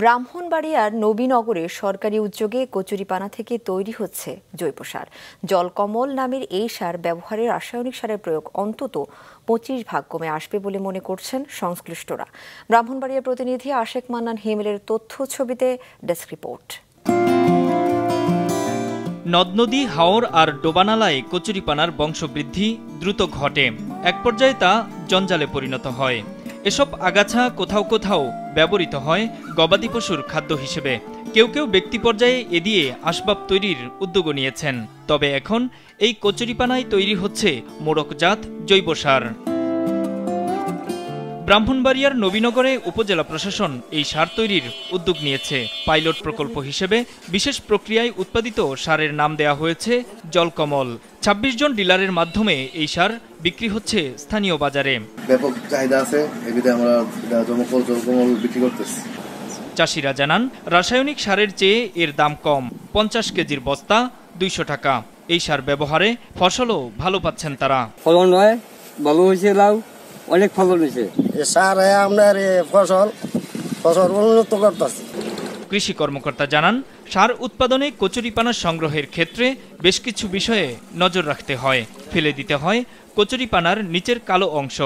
ব্রাহ্মণবাড়িয়ার নবীনগরে সরকারি উদ্যোগে কচুরিপানা থেকে তৈরি হচ্ছে জৈব সার জলকমল নামের এই সার ব্যবহারে রাসায়নিক সারের প্রয়োগ অন্তত পঁচিশ ভাগ কমে আসবে বলে মনে করছেন সংশ্লিষ্টরা ব্রাহ্মণবাড়িয়ার প্রতিনিধি আশেক মান্নান হেমেলের তথ্য ছবিতে ডেস্ক রিপোর্ট নদনদী হাওর আর ডোবানালায় কচুরিপানার বংশবৃদ্ধি দ্রুত ঘটে এক পর্যায়ে তা জঞ্জালে পরিণত হয় এসব আগাছা কোথাও কোথাও ব্যবহৃত হয় গবাদি পশুর খাদ্য হিসেবে কেউ কেউ ব্যক্তি পর্যায়ে এ দিয়ে আসবাব তৈরির উদ্যোগ নিয়েছেন তবে এখন এই কচুরিপানায় তৈরি হচ্ছে মোড়কজাত জৈব সার ব্রাহ্মণবাড়িয়ার নবীনগরে উপজেলা প্রশাসন এই সার তৈরির উদ্যোগ নিয়েছে পাইলট প্রকল্প হিসেবে বিশেষ প্রক্রিয়ায় উৎপাদিত সারের নাম দেয়া হয়েছে জলকমল ২৬ জন ডিলারের মাধ্যমে এই সার বিক্রি হচ্ছে স্থানীয় বাজারে ব্যাপক চাহিদা আছে জলকমল বিক্রি করতেছি চাষিরা জানান রাসায়নিক সারের চেয়ে এর দাম কম পঞ্চাশ কেজির বস্তা দুইশো টাকা এই সার ব্যবহারে ফসলও ভালো পাচ্ছেন তারা ফলন হয় ভালো হয়েছে লাউ অনেক ফলন হয়েছে সার আপনার ফসল ফসল উন্নত করতেছি কৃষি কর্মকর্তা জানান সার উৎপাদনে কচুরিপানা সংগ্রহের ক্ষেত্রে বেশ কিছু বিষয়ে নজর রাখতে হয় ফেলে দিতে হয় কচুরিপানার নিচের কালো অংশ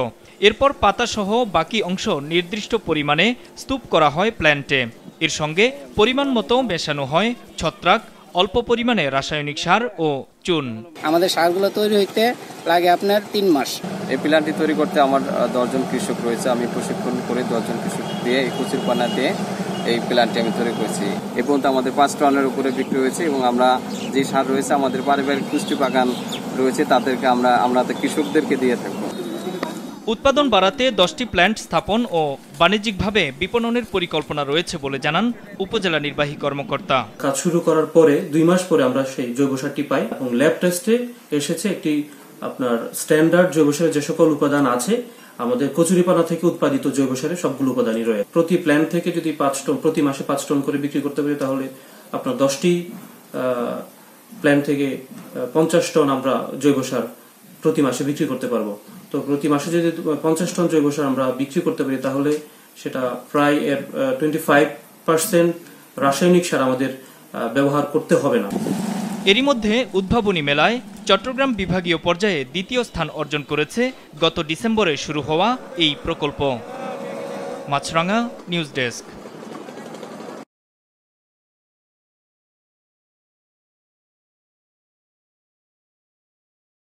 এরপর পাতাসহ বাকি অংশ নির্দিষ্ট পরিমাণে স্তূপ করা হয় প্ল্যান্টে এর সঙ্গে পরিমাণ মতো মেশানো হয় ছত্রাক অল্প পরিমাণে রাসায়নিক সার ও চুন আমাদের সারগুলো তৈরি হইতে লাগে আপনার তিন মাস এই প্ল্যান্টটি তৈরি করতে আমার দশজন কৃষক রয়েছে আমি প্রশিক্ষণ করে দশজন কৃষক দিয়ে এই কচুর পানা দিয়ে এই প্ল্যান্টটি আমি তৈরি করেছি এ পর্যন্ত আমাদের পাঁচ টনের উপরে বিক্রি হয়েছে এবং আমরা যে সার রয়েছে আমাদের পারিবারিক পুষ্টি বাগান রয়েছে তাদেরকে আমরা আমরা কৃষকদেরকে দিয়ে থাকবো উৎপাদন বাড়াতে দশটি প্ল্যান্ট স্থাপন ও বাণিজ্যিকভাবে বিপণনের পরিকল্পনা রয়েছে বলে জানান উপজেলা নির্বাহী কর্মকর্তা কাজ শুরু করার পরে দুই মাস পরে আমরা সেই জৈব সারটি পাই এবং ল্যাব টেস্টে এসেছে একটি আপনার স্ট্যান্ডার্ড জৈব সারের যে সকল উপাদান আছে আমাদের কচুরিপানা থেকে উৎপাদিত জৈব সারের সবগুলো উপাদানই রয়েছে প্রতি প্ল্যান্ট থেকে যদি পাঁচ টন প্রতি মাসে পাঁচ টন করে বিক্রি করতে পারি তাহলে আপনার দশটি প্ল্যান্ট থেকে পঞ্চাশ টন আমরা জৈব সার প্রতি মাসে বিক্রি করতে পারবো তো প্রতি মাসে যদি পঞ্চাশ টন জৈব সার আমরা বিক্রি করতে পারি তাহলে সেটা প্রায় এর টোয়েন্টি ফাইভ পার্সেন্ট রাসায়নিক সার আমাদের ব্যবহার করতে হবে না এরই মধ্যে উদ্ভাবনী মেলায় চট্টগ্রাম বিভাগীয় পর্যায়ে দ্বিতীয় স্থান অর্জন করেছে গত ডিসেম্বরে শুরু হওয়া এই প্রকল্প মাছরাঙা নিউজ ডেস্ক